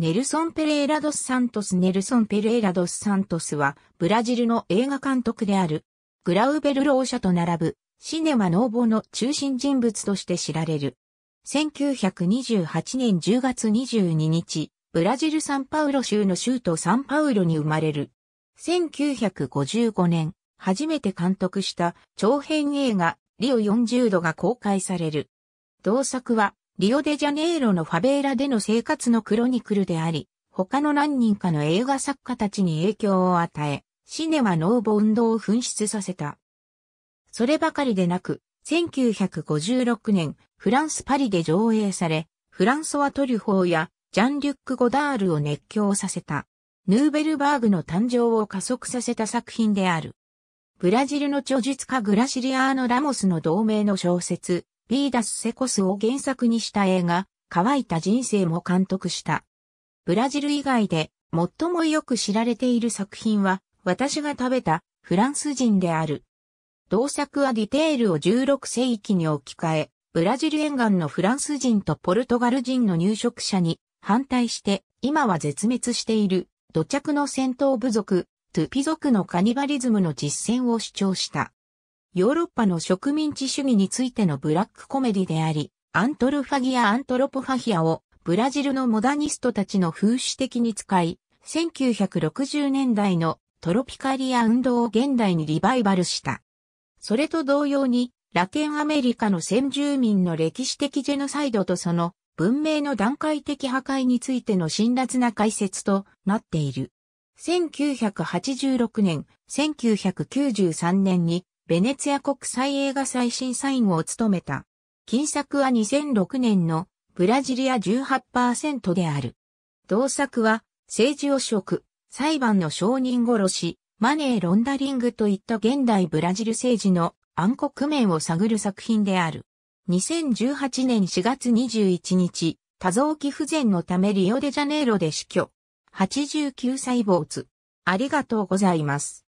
ネルソン・ペレイラドス・サントスネルソン・ペレイラドス・サントスは、ブラジルの映画監督である、グラウベル・ロー社と並ぶ、シネマ・ノーボの中心人物として知られる。1928年10月22日、ブラジル・サンパウロ州の州都サンパウロに生まれる。1955年、初めて監督した長編映画、リオ40度が公開される。同作は、リオデジャネイロのファベーラでの生活のクロニクルであり、他の何人かの映画作家たちに影響を与え、シネマ・ノーボ運動を噴出させた。そればかりでなく、1956年、フランス・パリで上映され、フランソワ・トリュフォーやジャン・リュック・ゴダールを熱狂させた、ヌーベルバーグの誕生を加速させた作品である。ブラジルの著述家グラシリアーノ・ラモスの同名の小説、ビーダス・セコスを原作にした映画、乾いた人生も監督した。ブラジル以外で最もよく知られている作品は、私が食べたフランス人である。同作はディテールを16世紀に置き換え、ブラジル沿岸のフランス人とポルトガル人の入植者に反対して今は絶滅している土着の戦闘部族、トゥピ族のカニバリズムの実践を主張した。ヨーロッパの植民地主義についてのブラックコメディであり、アントロファギア・アントロポファヒアをブラジルのモダニストたちの風刺的に使い、1960年代のトロピカリア運動を現代にリバイバルした。それと同様に、ラテンアメリカの先住民の歴史的ジェノサイドとその文明の段階的破壊についての辛辣な解説となっている。1986年、1993年にベネツィア国際映画祭審査員を務めた。金作は2006年のブラジリア18%である。同作は政治汚職、裁判の承認殺し、マネーロンダリングといった現代ブラジル政治の暗黒面を探る作品である。2018年4月21日、多臓器不全のためリオデジャネイロで死去。89歳没。ありがとうございます。